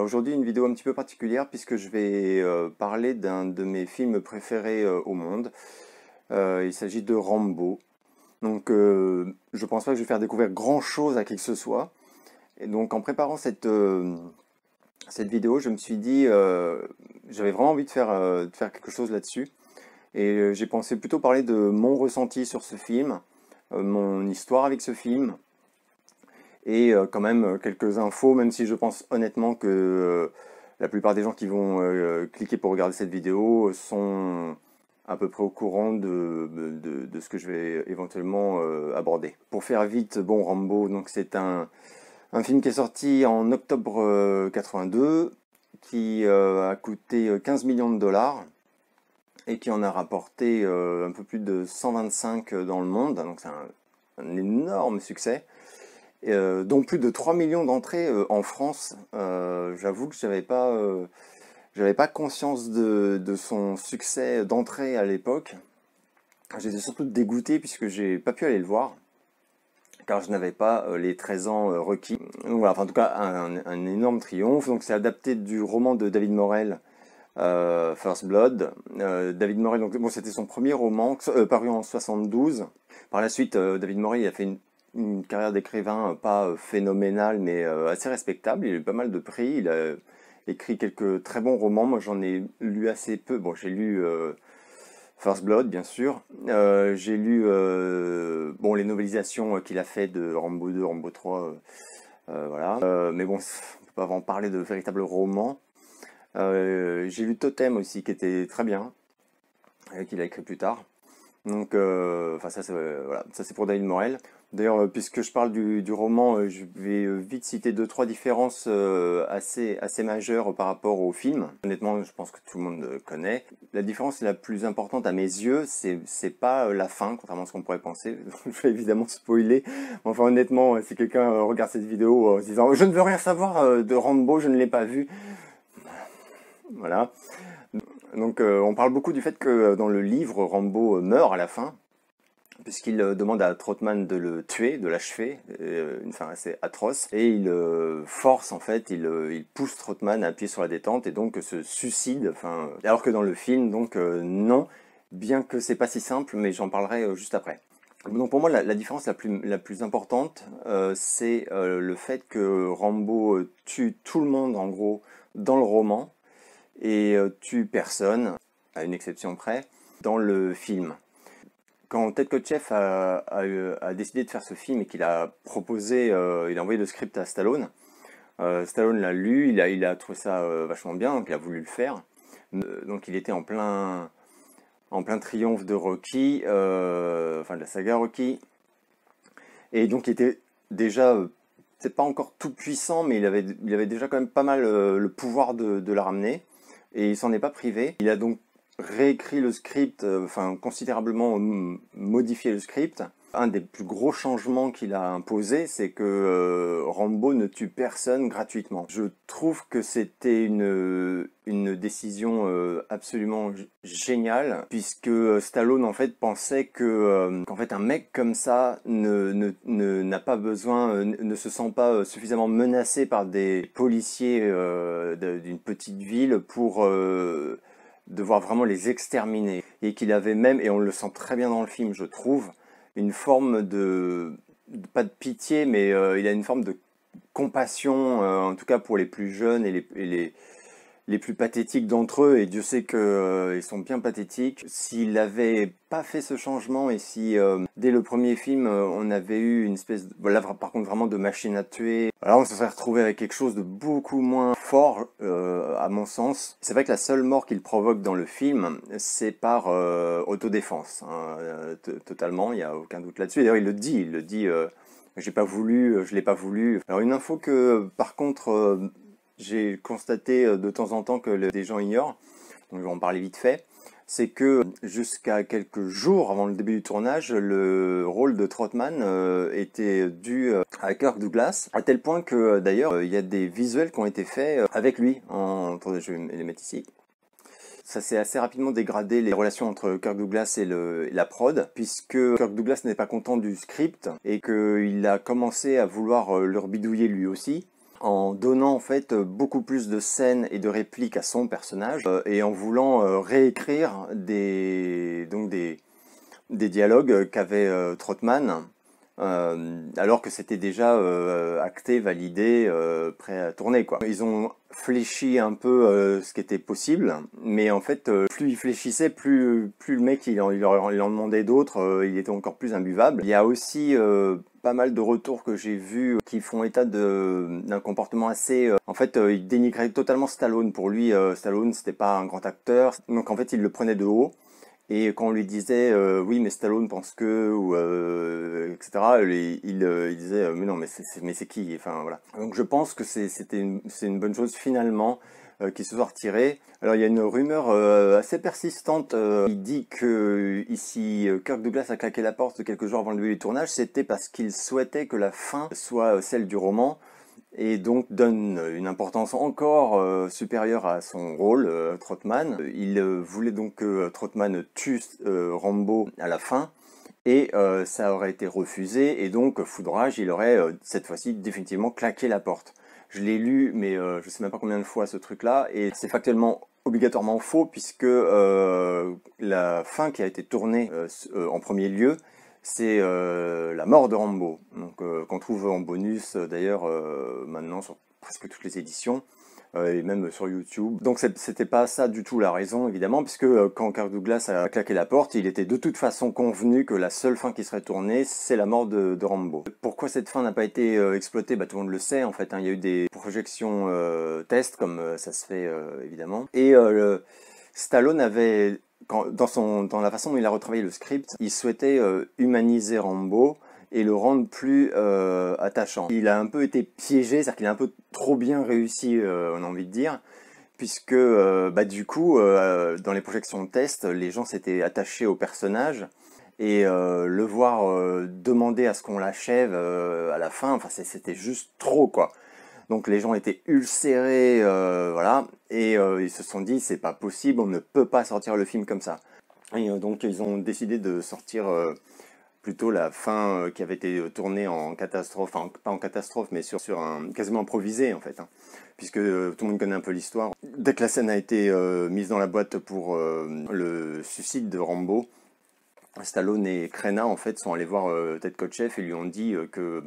aujourd'hui une vidéo un petit peu particulière puisque je vais euh, parler d'un de mes films préférés euh, au monde. Euh, il s'agit de Rambo. Donc je ne pense pas que je vais faire découvrir grand chose à qui que ce soit. Et donc en préparant cette, cette vidéo, je me suis dit j'avais vraiment envie de faire, de faire quelque chose là-dessus. Et j'ai pensé plutôt parler de mon ressenti sur ce film, mon histoire avec ce film, et euh, quand même euh, quelques infos, même si je pense honnêtement que euh, la plupart des gens qui vont cliquer pour regarder cette vidéo sont à peu près au courant de, ce que je vais éventuellement aborder. Pour faire vite, bon Rambo, donc c'est un, film qui est sorti en octobre 82, qui a coûté 15 millions de dollars et qui en a rapporté un peu plus de 125 dans le monde, donc c'est un énorme succès. Euh, donc plus de 3 millions d'entrées euh, en France. Euh, j'avoue que j'avais pas, j'avais pas conscience de, son succès d'entrée à l'époque. J'étais surtout dégoûté puisque j'ai pas pu aller le voir car je n'avais pas les 13 ans requis. voilà, en tout cas un, énorme triomphe. Donc c'est adapté du roman de David Morel. First Blood, David Morel, donc bon, c'était son premier roman paru en 72. Par la suite, David Morel a fait une une carrière d'écrivain pas euh, phénoménale, mais euh, assez respectable. Il a eu pas mal de prix. Il a euh, écrit quelques très bons romans. Moi, j'en ai lu assez peu. Bon, j'ai lu First Blood, bien sûr. j'ai lu bon, les novelisations qu'il a fait de Rambo 2, Rambo 3. voilà. mais bon, on peut pas en parler de véritables romans. j'ai lu Totem aussi, qui était très bien, qu'il a écrit plus tard. Donc, enfin, ça, c'est pour David Morel. D'ailleurs, euh, puisque je parle du, roman, euh, je vais euh, vite citer deux, trois différences assez, assez majeures par rapport au film. Honnêtement, je pense que tout le monde connaît. La différence la plus importante à mes yeux, c'est pas la fin, contrairement à ce qu'on pourrait penser. je vais évidemment spoiler. Enfin, honnêtement, si quelqu'un regarde cette vidéo en se disant « Je ne veux rien savoir de Rambo, je ne l'ai pas vu », voilà. Donc, on parle beaucoup du fait que dans le livre, Rambo meurt à la fin puisqu'il euh, demande à Trotman de le tuer, de l'achever, euh, une fin assez atroce, et il euh, force en fait, il, pousse Trotman à appuyer sur la détente et donc se suicide, alors que dans le film, donc non, bien que c'est pas si simple, mais j'en parlerai juste après. Donc pour moi, la, différence la plus, importante, c'est le fait que Rambo tue tout le monde, en gros, dans le roman, et tue personne, à une exception près, dans le film quand Ted Kotcheff a, décidé de faire ce film et qu'il a proposé, euh, il a envoyé le script à Stallone, euh, Stallone l'a lu, il a, trouvé ça euh, vachement bien, donc il a voulu le faire. Donc il était en plein, en plein triomphe de Rocky, enfin de la saga Rocky. Et donc il était déjà, c'est pas encore tout puissant, mais il avait, il avait déjà quand même pas mal le pouvoir de, de la ramener. Et il s'en est pas privé. Il a donc réécrit le script, euh, enfin considérablement modifié le script. Un des plus gros changements qu'il a imposé, c'est que euh, Rambo ne tue personne gratuitement. Je trouve que c'était une, une décision euh, absolument géniale, puisque Stallone en fait pensait que qu'en fait un mec comme ça ne ne, pas besoin, ne se sent pas suffisamment menacé par des policiers d'une petite ville pour voir vraiment les exterminer. Et qu'il avait même, et on le sent très bien dans le film, je trouve, une forme de, pas de pitié, mais euh, il a une forme de compassion, euh, en tout cas pour les plus jeunes et les, les plus pathétiques d'entre eux, et Dieu sait qu'ils euh, ils sont bien pathétiques, s'il n'avait pas fait ce changement et si euh, dès le premier film euh, on avait eu une espèce, par contre vraiment de machine à tuer, alors on se serait retrouvé avec quelque chose de beaucoup moins fort à mon sens. C'est vrai que la seule mort qu'il provoque dans le film, c'est par autodéfense, hein, totalement, il n'y a aucun doute là-dessus. D'ailleurs il le dit, il le dit j'ai pas voulu, je l'ai pas voulu. Alors une info que par contre j'ai constaté euh, de temps en temps que des gens ignorent, donc je vais en parler vite fait, c'est que jusqu'à quelques jours avant le début du tournage, le rôle de Trotman euh, était dû euh, à Kirk Douglas, à tel point que d'ailleurs il y a des visuels qui ont été faits avec lui. En... Attendez, je vais les mettre ici. Ça s'est assez rapidement dégradé les relations entre Kirk Douglas et, et la prod, puisque Kirk Douglas n'est pas content du script et qu'il a commencé à vouloir le rebidouiller lui aussi en donnant en fait euh, beaucoup plus de scènes et de répliques à son personnage euh, et en voulant euh, réécrire des donc des, des dialogues qu'avait Trotman alors que c'était déjà acté, validé, prêt à tourner quoi. Ils ont fléchi un peu ce qui était possible, mais en fait plus il fléchissait, plus plus le mec il en, en demandait d'autres, il était encore plus imbuvable. Il y a aussi pas mal de retours que j'ai vus euh, qui font état euh, d'un comportement assez... Euh, en fait, il dénigrait totalement Stallone. Pour lui, Stallone, c'était pas un grand acteur. Donc en fait, il le prenait de haut. Et quand on lui disait oui mais Stallone pense que etc il, il, disait mais non mais c'est mais c'est qui enfin voilà donc je pense que c'était c'est une bonne chose finalement euh, qui se soit retiré. Alors il y a une rumeur euh, assez persistante euh, qui dit que ici Kirk Douglas a claqué la porte quelques jours avant le début du tournage, c'était parce qu'il souhaitait que la fin soit celle du roman et donc donne une importance encore supérieure à son rôle, Trotman. Il voulait donc que Trotman tue Rambo à la fin, et ça aurait été refusé, et donc Foudrage, il aurait cette fois-ci définitivement claqué la porte. Je l'ai lu, mais euh, je ne sais même pas combien de fois ce truc-là, et c'est factuellement obligatoirement faux puisque euh, la fin qui a été tournée euh, en premier lieu, c'est la mort de Rambo, qu'on trouve en bonus d'ailleurs maintenant sur presque toutes les éditions. Euh, et même sur YouTube. Donc c'était pas ça du tout la raison, évidemment, puisque euh, quand Kirk Douglas a claqué la porte, il était de toute façon convenu que la seule fin qui serait tournée, c'est la mort de, Rambo. Pourquoi cette fin n'a pas été euh, exploitée bah, Tout le monde le sait, en fait. Hein. Il y a eu des projections test, tests, comme ça se fait, évidemment. Et Stallone avait... dans, dans la façon dont il a retravaillé le script, il souhaitait humaniser Rambo, et le rendre plus euh, attachant. Il a un peu été piégé, c'est-à-dire qu'il a un peu trop bien réussi, euh, on a envie de dire, puisque euh, bah, du coup, dans les projections de test, les gens s'étaient attachés au personnage, et le voir demander à ce qu'on l'achève à la fin, enfin, c'était juste trop, quoi. Donc les gens étaient ulcérés, voilà, et ils se sont dit, c'est pas possible, on ne peut pas sortir le film comme ça. Et donc ils ont décidé de sortir plutôt la fin euh, qui avait été euh, tournée en catastrophe, enfin pas en catastrophe, mais sur, sur un quasiment improvisé en fait, hein. puisque euh, tout le monde connaît un peu l'histoire. Dès que la scène a été mise dans la boîte pour le suicide de Rambo, Stallone et Krena en fait sont allés voir Ted Kotcheff et lui ont dit que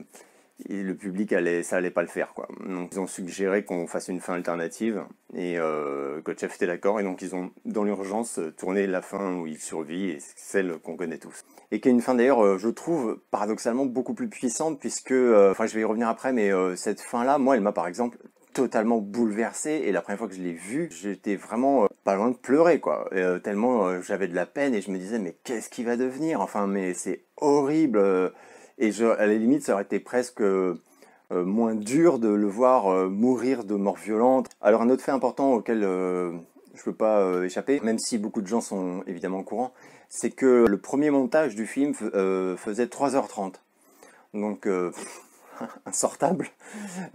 et le public allait, ça allait pas le faire quoi. Donc ils ont suggéré qu'on fasse une fin alternative et euh, chef était d'accord et donc ils ont dans l'urgence tourné la fin où il survit et celle qu'on connaît tous. Et qui est une fin d'ailleurs euh, je trouve paradoxalement beaucoup plus puissante puisque, euh, enfin je vais y revenir après mais euh, cette fin là moi elle m'a par exemple totalement bouleversé et la première fois que je l'ai vu j'étais vraiment pas loin de pleurer quoi tellement j'avais de la peine et je me disais mais qu'est-ce qui va devenir enfin mais c'est horrible et à la limite, ça aurait été presque euh, moins dur de le voir euh, mourir de mort violente. Alors un autre fait important auquel euh, je ne peux pas échapper, même si beaucoup de gens sont évidemment au courant, c'est que le premier montage du film faisait 3h30. Donc insortable,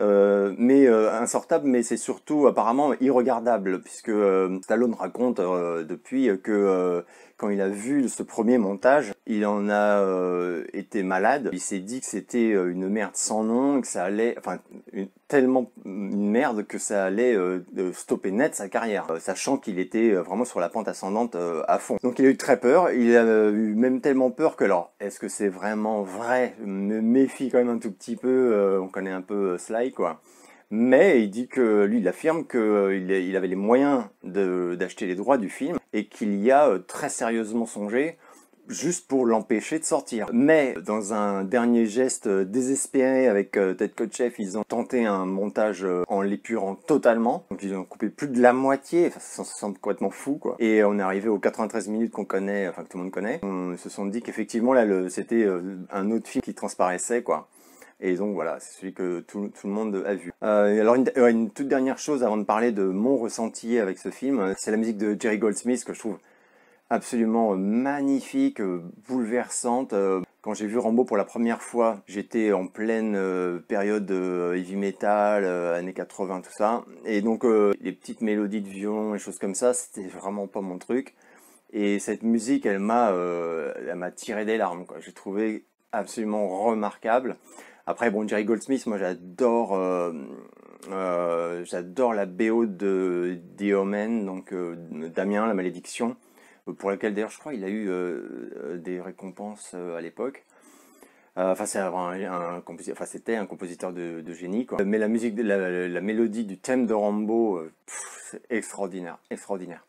euh, mais euh, insortable, mais c'est surtout apparemment irregardable, puisque euh, Stallone raconte depuis que quand il a vu ce premier montage, il en a été malade. Il s'est dit que c'était une merde sans nom, que ça allait, enfin, tellement une merde que ça allait euh, stopper net sa carrière, euh, sachant qu'il était euh, vraiment sur la pente ascendante à fond. Donc il a eu très peur, il a eu même tellement peur que alors, est-ce que c'est vraiment vrai Me méfie quand même un tout petit peu, on connaît un peu Sly quoi. Mais il dit que lui, il affirme qu'il avait les moyens d'acheter les droits du film et qu'il y a très sérieusement songé juste pour l'empêcher de sortir. Mais dans un dernier geste euh, désespéré avec euh, Ted Kotcheff, ils ont tenté un montage euh, en l'épurant totalement. Donc ils ont coupé plus de la moitié, enfin, ça semble complètement fou quoi. Et on est arrivé aux 93 minutes qu'on connaît, enfin que tout le monde connaît. On se sont dit qu'effectivement là c'était un autre film qui transparaissait quoi. Et donc voilà, c'est celui que tout, le monde a vu. alors une, toute dernière chose avant de parler de mon ressenti avec ce film, c'est la musique de Jerry Goldsmith que je trouve absolument euh, magnifique, euh, bouleversante. Euh, quand j'ai vu Rambo pour la première fois, j'étais en pleine période heavy metal, années 80, tout ça. Et donc les petites mélodies de violon et choses comme ça, c'était vraiment pas mon truc. Et cette musique, elle m'a, tiré des larmes. J'ai trouvé absolument remarquable. Après, bon, Jerry Goldsmith, moi j'adore, j'adore la BO de The donc Damien, la malédiction. Euh, pour lequel d'ailleurs je crois il a eu euh, euh, des récompenses à l'époque. Enfin, c'était un, compositeur de, génie. Quoi. Mais la musique, mélodie du thème de Rambo, c'est extraordinaire, extraordinaire.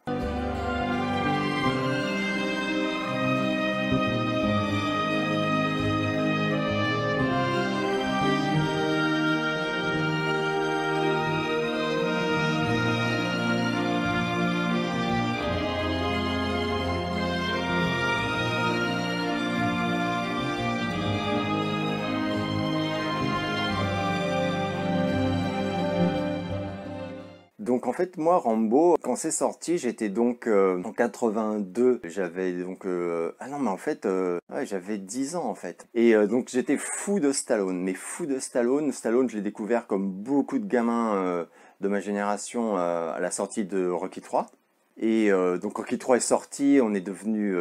en fait, moi, Rambo, quand c'est sorti, j'étais donc euh, en 82. J'avais donc... Euh, ah non, mais en fait, euh, j'avais 10 ans, en fait. Et donc, j'étais fou de Stallone. Mais fou de Stallone. Stallone, je l'ai découvert comme beaucoup de gamins de ma génération à la sortie de Rocky 3. Et donc, Rocky 3 est sorti, on est devenu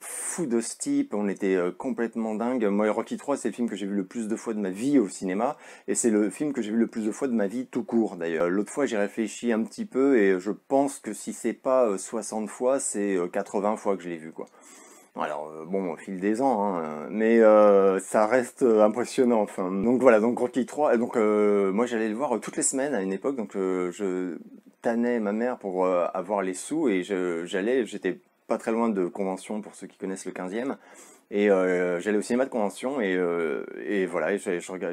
fou de ce type, on était euh, complètement dingue. Moi, Rocky 3, c'est le film que j'ai vu le plus de fois de ma vie au cinéma, et c'est le film que j'ai vu le plus de fois de ma vie tout court d'ailleurs. L'autre fois, j'ai réfléchi un petit peu, et je pense que si c'est pas 60 euh, fois, c'est 80 euh, fois que je l'ai vu, quoi. Alors bon, au fil des ans, hein, mais ça reste impressionnant. Enfin, donc voilà, donc Rocky 3. Donc moi, j'allais le voir toutes les semaines à une époque. Donc je tannais ma mère pour avoir les sous et j'allais, j'étais pas très loin de Convention pour ceux qui connaissent le 15e. Et euh, j'allais au cinéma de convention et, euh, voilà, et je, je, regardais,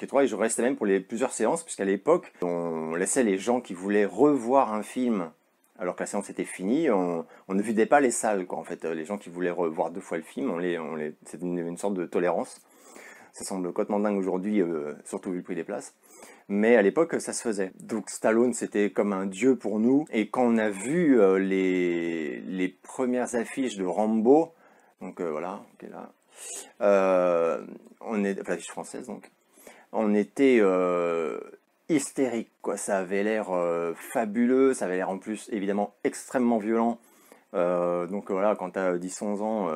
je, 3 et je restais même pour les plusieurs séances, puisqu'à l'époque, on laissait les gens qui voulaient revoir un film alors que la séance était finie, on, ne vidait pas les salles. Quoi. En fait, euh, les gens qui voulaient revoir deux fois le film, on les, on les, c'était une, sorte de tolérance. Ça semble complètement dingue aujourd'hui, surtout vu le prix des places mais à l'époque ça se faisait. Donc Stallone c'était comme un dieu pour nous, et quand on a vu euh, les, les, premières affiches de Rambo, donc euh, voilà, qui est là, euh, on est, française donc, on était hystérique ça avait l'air fabuleux, ça avait l'air en plus évidemment extrêmement violent, donc voilà, quand t'as 10-11 ans,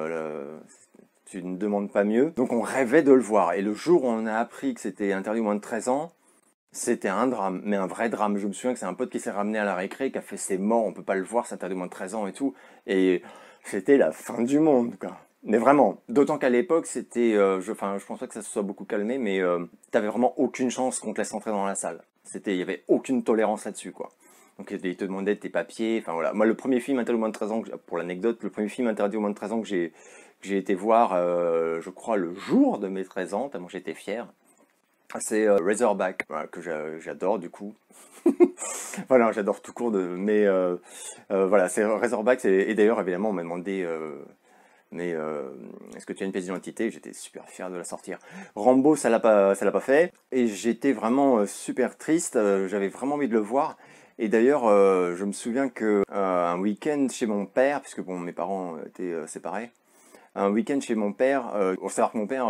tu ne demandes pas mieux. Donc on rêvait de le voir. Et le jour où on a appris que c'était interdit au moins de 13 ans, c'était un drame, mais un vrai drame. Je me souviens que c'est un pote qui s'est ramené à la récré, qui a fait ses morts, on peut pas le voir, ça t'a de moins de 13 ans et tout. Et c'était la fin du monde, quoi. Mais vraiment, d'autant qu'à l'époque, c'était. Euh, je, enfin, je pense pas que ça se soit beaucoup calmé, mais tu euh, t'avais vraiment aucune chance qu'on te laisse entrer dans la salle. C'était, il y avait aucune tolérance là-dessus, quoi. Donc ils te demandaient tes papiers, enfin voilà. Moi, le premier film interdit au moins de 13 ans, pour l'anecdote, le premier film interdit au moins de 13 ans que j'ai, été voir, euh, je crois, le jour de mes 13 ans, tellement j'étais fier. Ah, c'est euh, Razorback, que j'adore du coup. voilà, j'adore tout court, de, mais euh, euh, voilà, c'est Razorback. Et d'ailleurs, évidemment, on m'a demandé, mais est-ce que tu as une pièce d'identité J'étais super fier de la sortir. Rambo, ça l'a pas, ça l'a pas fait, et j'étais vraiment super triste. J'avais vraiment envie de le voir. Et d'ailleurs, je me souviens que un week-end chez mon père, puisque bon, mes parents étaient séparés, un week-end chez mon père, on savoir que mon père,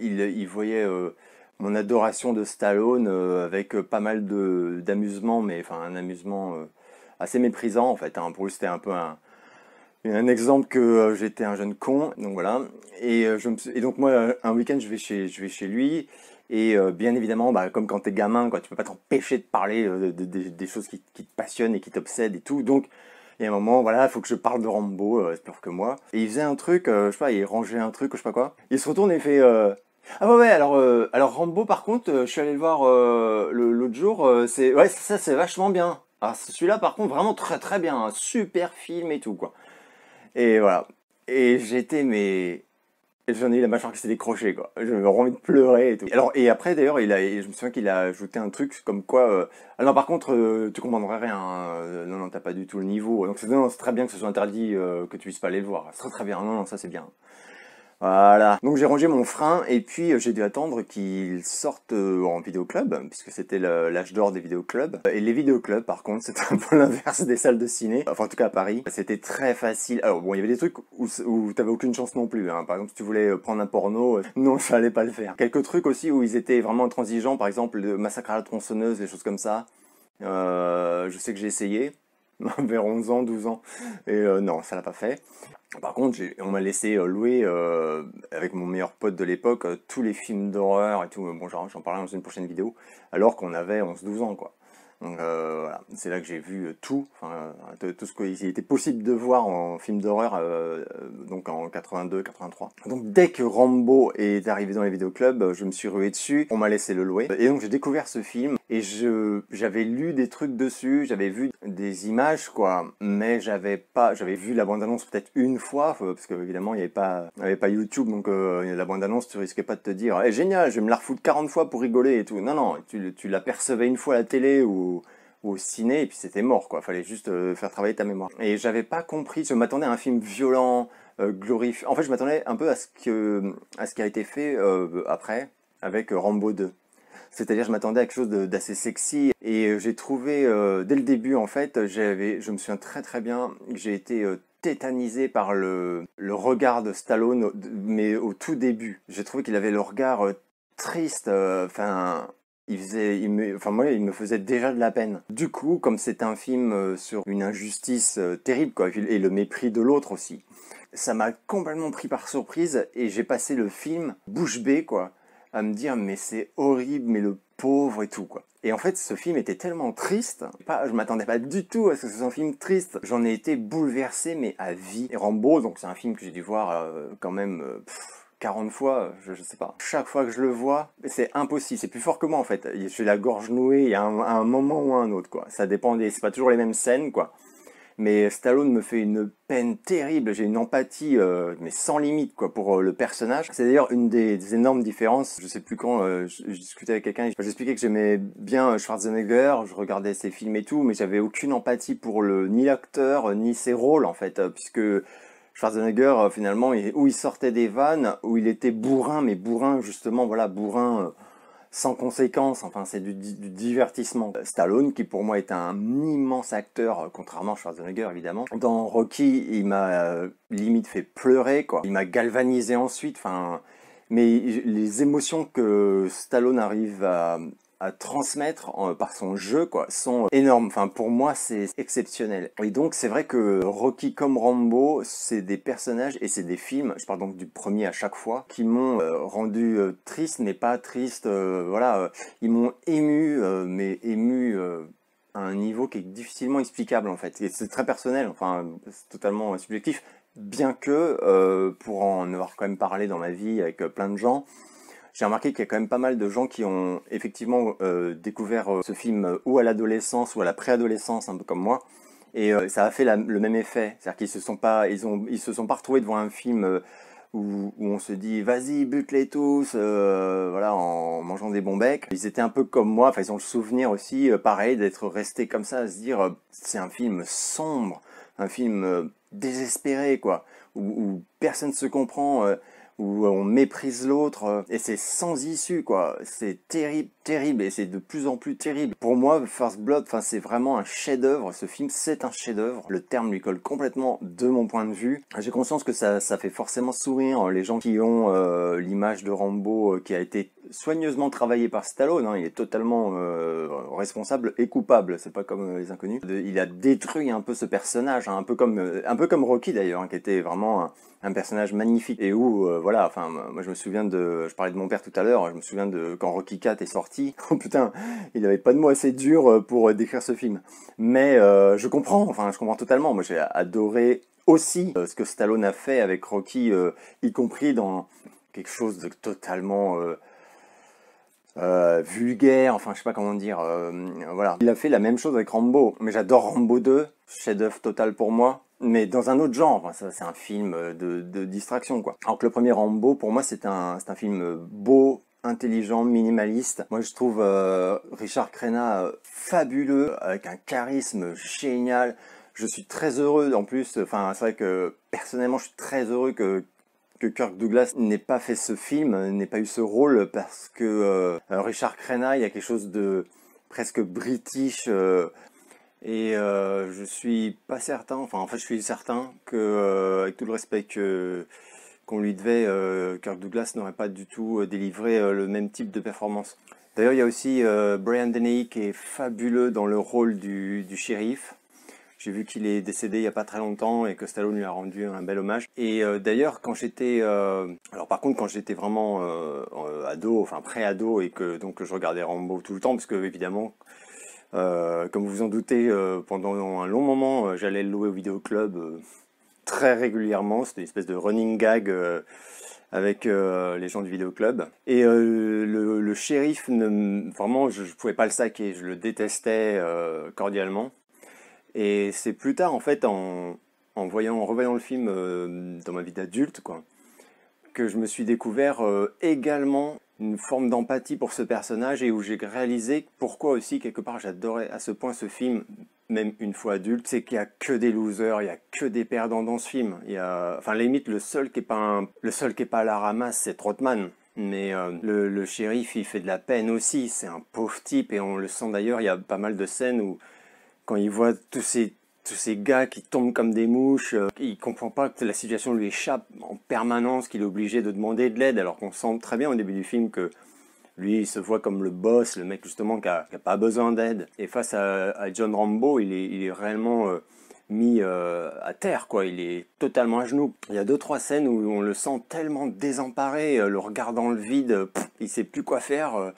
il, il voyait mon adoration de Stallone euh, avec euh, pas mal d'amusement, mais enfin un amusement euh, assez méprisant en fait. Hein. Pour lui, c'était un peu un, exemple que j'étais un jeune con, donc voilà. Et, je me donc moi, un week-end, je vais chez, je vais chez lui. Et bien évidemment, bah, comme quand t'es gamin, quoi, tu peux pas t'empêcher de parler des choses qui, te passionnent et qui t'obsèdent et tout. Donc, il y a un moment, voilà, il faut que je parle de Rambo, c'est que moi. Et il faisait un truc, je sais pas, il rangeait un truc, je sais pas quoi. Il se retourne et fait ah ouais, ouais alors euh, alors Rambo par contre, euh, je suis allé le voir euh, l'autre jour, c'est ouais, ça c'est vachement bien. Ah, celui-là par contre vraiment très très bien, hein. super film et tout quoi. Et voilà. Et j'étais mais j'en ai eu la mâchoire qui s'est décrochée quoi. Je me envie de pleurer et tout. Alors et après d'ailleurs, il a je me souviens qu'il a ajouté un truc comme quoi alors par contre tu comprendrais rien. Non non, t'as pas du tout le niveau. Donc c'est très bien que ce soit interdit que tu puisses pas aller le voir. C'est très très bien. Non non, ça c'est bien. Voilà. Donc j'ai rangé mon frein et puis euh, j'ai dû attendre qu'ils sorte euh, en vidéoclub, puisque c'était l'âge d'or des vidéoclubs. Et les vidéoclubs, par contre, c'était un peu l'inverse des salles de ciné. Enfin, en tout cas à Paris, c'était très facile. Alors bon, il y avait des trucs où, où t'avais aucune chance non plus. Hein. Par exemple, si tu voulais euh, prendre un porno, non, ça allait pas le faire. Quelques trucs aussi où ils étaient vraiment intransigeants, par exemple, de massacre à la tronçonneuse, des choses comme ça. je sais que j'ai essayé vers 11 ans, 12 ans. Et non, ça l'a pas fait. Par contre, on m'a laissé euh, louer, euh, avec mon meilleur pote de l'époque, euh, tous les films d'horreur et tout. Bon, j'en parlerai dans une prochaine vidéo. Alors qu'on avait 11-12 ans, quoi euh, voilà, c'est là que j'ai vu euh, tout, enfin, euh, tout ce qu'il était possible de voir en film d'horreur, euh, euh donc en 82, 83. Donc dès que Rambo est arrivé dans les vidéoclubs, je me suis rué dessus, on m'a laissé le louer. Et donc j'ai découvert ce film et je j'avais lu des trucs dessus, j'avais vu des images quoi, mais j'avais pas, j'avais vu la bande annonce peut-être une fois parce que évidemment il n'y avait pas, il avait pas YouTube donc la bande annonce tu risquais pas de te dire, eh, génial, je vais me la refoutre 40 fois pour rigoler et tout. Non non, tu, tu l'apercevais une fois à la télé ou au, ciné et puis c'était mort quoi fallait juste euh, faire travailler ta mémoire et j'avais pas compris je m'attendais à un film violent euh, glorif... en fait je m'attendais un peu à ce que à ce qui a été fait euh, après avec Rambo 2 c'est-à-dire je m'attendais à quelque chose d'assez sexy et j'ai trouvé dès le début en fait j'avais je me souviens très très bien que j'ai été tétanisé par le, le regard de Stallone mais au tout début j'ai trouvé qu'il avait le regard triste enfin il, faisait, me, enfin, moi, il me faisait déjà de la peine. Du coup, comme c'est un film euh, sur une injustice euh, terrible, quoi, et le mépris de l'autre aussi, ça m'a complètement pris par surprise et j'ai passé le film bouche bée, quoi, à me dire, mais c'est horrible, mais le pauvre et tout, quoi. Et en fait, ce film était tellement triste, pas, je m'attendais pas du tout à ce que ce soit un film triste. J'en ai été bouleversé, mais à vie. Et Rambo, donc c'est un film que j'ai dû voir euh, quand même. 40 fois, je, sais pas. Chaque fois que je le vois, c'est impossible, c'est plus fort que moi en fait. J'ai la gorge nouée, il un, moment ou un autre quoi. Ça dépend des, c'est pas toujours les mêmes scènes quoi. Mais Stallone me fait une peine terrible, j'ai une empathie euh, mais sans limite quoi pour euh, le personnage. C'est d'ailleurs une des, énormes différences. Je sais plus quand euh, je, discutais avec quelqu'un, j'expliquais que j'aimais bien Schwarzenegger, je regardais ses films et tout, mais j'avais aucune empathie pour le ni l'acteur ni ses rôles en fait, puisque Schwarzenegger, euh, finalement, où il sortait des vannes, où il était bourrin, mais bourrin, justement, voilà, bourrin euh, sans conséquence, enfin c'est du, divertissement. Stallone, qui pour moi est un immense acteur, euh, contrairement à Schwarzenegger évidemment, dans Rocky, il m'a limite fait pleurer, quoi. Il m'a galvanisé ensuite, enfin... Mais les émotions que Stallone arrive à, à transmettre par son jeu quoi sont énormes. Enfin pour moi c'est exceptionnel. Et donc c'est vrai que Rocky comme Rambo c'est des personnages et c'est des films. Je parle donc du premier à chaque fois qui m'ont euh, rendu euh, triste mais pas triste. Euh, voilà ils m'ont ému mais ému à un niveau qui est difficilement explicable en fait. Et c'est très personnel. Enfin c'est totalement subjectif. Bien que pour en avoir quand même parlé dans ma vie avec plein de gens j'ai remarqué qu'il y a quand même pas mal de gens qui ont effectivement euh, découvert euh, ce film euh, ou à l'adolescence ou à la préadolescence, un peu comme moi. Et ça a fait le même effet. C'est-à-dire qu'ils se sont pas, ils ont, ils se sont pas retrouvés devant un film où, on se dit vas-y bute-les tous, voilà, en mangeant des bons becs. Ils étaient un peu comme moi. Enfin, ils ont le souvenir aussi, pareil, d'être restés comme ça, à se dire c'est un film sombre, un film désespéré, quoi, où, où personne ne se comprend où on méprise l'autre, euh, et c'est sans issue, quoi. C'est terrible, terrible, et c'est de plus en plus terrible. Pour moi, First Blood, enfin, c'est vraiment un chef-d'œuvre. Ce film, c'est un chef-d'œuvre. Le terme lui colle complètement de mon point de vue. J'ai conscience que ça, ça fait forcément sourire hein, les gens qui ont euh, l'image de Rambo euh, qui a été soigneusement travaillé par Stallone, hein. il est totalement responsable et coupable, c'est pas comme les inconnus. il a détruit un peu ce personnage, hein. un peu comme un peu comme Rocky d'ailleurs, qui était vraiment un personnage magnifique et où euh, voilà enfin moi je me souviens de je parlais de mon père tout à l'heure je me souviens de quand Rocky 4 est sorti oh putain il n'avait pas de mots assez durs euh, pour euh, décrire ce film mais je comprends enfin je comprends totalement moi j'ai adoré aussi ce que Stallone a fait avec Rocky y compris dans quelque chose de totalement vulgaire, enfin je sais pas comment dire, voilà. Il a fait la même chose avec Rambo, mais j'adore Rambo 2, chef-d'œuvre total pour moi mais dans un autre genre. Ça, c'est un film euh, de, distraction, quoi. Alors que le premier Rambo, pour moi, c'est un, film euh, beau, intelligent, minimaliste. Moi, je trouve euh, Richard Crenna fabuleux, avec un charisme génial. Je suis très heureux, en plus. Enfin, c'est vrai que personnellement, je suis très heureux que Kirk Douglas n'ait pas fait ce film, n'ait pas eu ce rôle parce que Richard Crenna, il y a quelque chose de presque british. Et euh, je suis pas certain, enfin en fait je suis certain que euh, avec tout le respect qu'on lui devait, euh, Kirk Douglas n'aurait pas du tout délivré le même type de performance. D'ailleurs il y a aussi Brian Deney qui est fabuleux dans le rôle du, shérif. J'ai vu qu'il est décédé il n'y a pas très longtemps et que Stallone lui a rendu un bel hommage. Et d'ailleurs, quand j'étais, alors par contre, quand j'étais vraiment ado, enfin pré-ado, et que donc je regardais Rambo tout le temps, parce que évidemment, euh, comme vous vous en doutez, euh, pendant un long moment, euh, j'allais le louer au vidéo club très régulièrement. C'était une espèce de running gag avec les gens du club. Et le, shérif, ne, vraiment, je ne pouvais pas le saquer. Je le détestais cordialement. Et c'est plus tard, en fait, en, voyant, revoyant le film dans ma vie d'adulte, quoi, que je me suis découvert également une forme d'empathie pour ce personnage et où j'ai réalisé pourquoi aussi quelque part j'adorais à ce point ce film même une fois adulte, c'est qu'il n'y a que des losers, il n'y a que des perdants dans ce film. Il y a, enfin limite le seul qui est pas le seul qui est pas à la ramasse, c'est Trotman. Mais euh, le, le, shérif, il fait de la peine aussi. C'est un pauvre type et on le sent d'ailleurs. Il y a pas mal de scènes où quand il voit tous ces tous ces gars qui tombent comme des mouches, euh, il comprend pas que la situation lui échappe en permanence, qu'il est obligé de demander de l'aide, alors qu'on sent très bien au début du film que lui, il se voit comme le boss, le mec justement qui a, pas besoin d'aide. Et face à, John Rambo, il est, réellement euh, mis euh, à terre, quoi. Il est totalement à genoux. Il y a deux trois scènes où on le sent tellement désemparé, le regard dans le vide, il sait plus quoi faire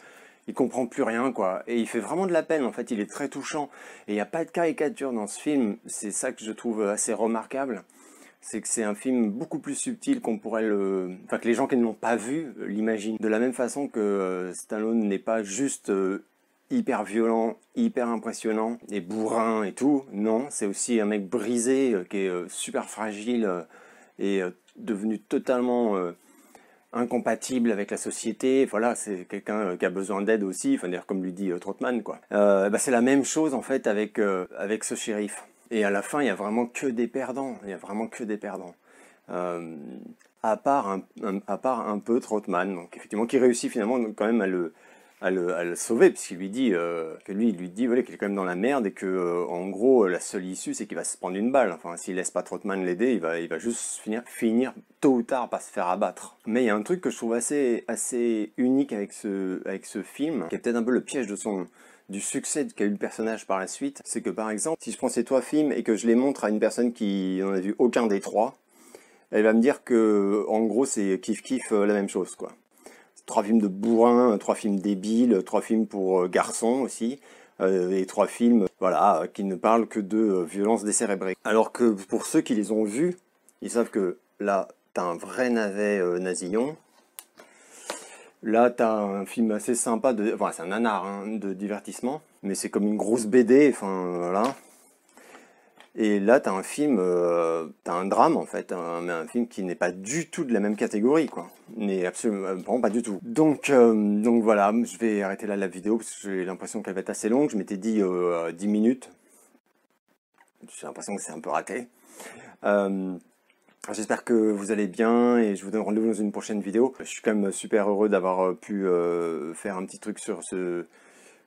il comprend plus rien quoi. Et il fait vraiment de la peine en fait, il est très touchant. Et il n'y a pas de caricature dans ce film, c'est ça que je trouve assez remarquable. C'est que c'est un film beaucoup plus subtil qu'on pourrait le... Enfin que les gens qui ne l'ont pas vu l'imaginent. De la même façon que euh, Stallone n'est pas juste euh, hyper violent, hyper impressionnant et bourrin et tout. Non, c'est aussi un mec brisé euh, qui est super fragile et devenu totalement incompatible avec la société, voilà, c'est quelqu'un euh, qui a besoin d'aide aussi, enfin comme lui dit euh, Trotman quoi. Euh, bah, c'est la même chose en fait avec, avec ce shérif. Et à la fin, il n'y a vraiment que des perdants, il n'y a vraiment que des perdants. à, part un, à part un peu Trotman, donc effectivement, qui réussit finalement quand même à le, à le, sauver, puisqu'il lui dit euh, que lui, il lui dit voilà, qu'il est quand même dans la merde et que euh, en gros euh, la seule issue c'est qu'il va se prendre une balle. Enfin, s'il laisse pas Trotman l'aider, il va, il va juste finir, finir tôt ou tard par se faire abattre. Mais il y a un truc que je trouve assez, assez unique avec ce, avec ce film, qui est peut-être un peu le piège de son, du succès qu'a eu le personnage par la suite, c'est que par exemple, si je prends ces trois films et que je les montre à une personne qui n'en a vu aucun des trois, elle va me dire que en gros c'est kiff kiff la même chose quoi trois films de bourrin, trois films débiles, trois films pour euh, garçons aussi, euh, et trois films voilà, qui ne parlent que de euh, violence décérébrée. Alors que pour ceux qui les ont vus, ils savent que là, t'as un vrai navet nasillon, Là, t'as un film assez sympa, de... Enfin, c'est un nanar hein, de divertissement, mais c'est comme une grosse BD, enfin voilà. Et là, t'as un film, euh, t'as un drame en fait, mais un film qui n'est pas du tout de la même catégorie, quoi. Mais absolument, euh, pas du tout. Donc, euh, donc voilà, je vais arrêter là la vidéo parce que j'ai l'impression qu'elle va être assez longue. Je m'étais dit 10 minutes. J'ai l'impression que c'est un peu raté. J'espère que vous allez bien et je vous donne rendez-vous dans une prochaine vidéo. Je suis quand même super heureux d'avoir pu faire un petit truc sur ce,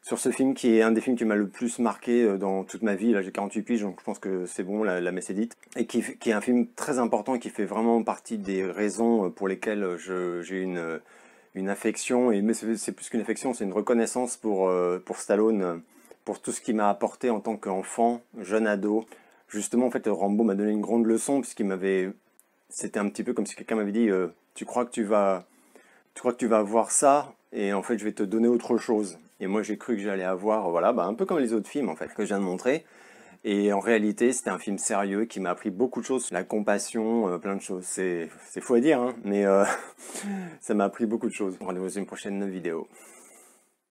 sur ce film qui est un des films qui m'a le plus marqué euh, dans toute ma vie. Là, j'ai 48 piges, donc je pense que c'est bon, la, la messe Et qui, est un film très important qui fait vraiment partie des raisons euh, pour lesquelles j'ai une, euh, une affection. Et, mais c'est plus qu'une affection, c'est une reconnaissance pour, pour Stallone, pour tout ce qu'il m'a apporté en tant qu'enfant, jeune ado. Justement, en fait, Rambo m'a donné une grande leçon puisqu'il m'avait. C'était un petit peu comme si quelqu'un m'avait dit Tu crois que tu vas. Tu crois que tu vas avoir ça et en fait je vais te donner autre chose. Et moi, j'ai cru que j'allais avoir, voilà, bah, un peu comme les autres films, en fait, que je viens de montrer. Et en réalité, c'était un film sérieux qui m'a appris beaucoup de choses, la compassion, euh, plein de choses. C'est fou à dire, hein, mais euh, ça m'a appris beaucoup de choses. Rendez-vous dans une prochaine vidéo.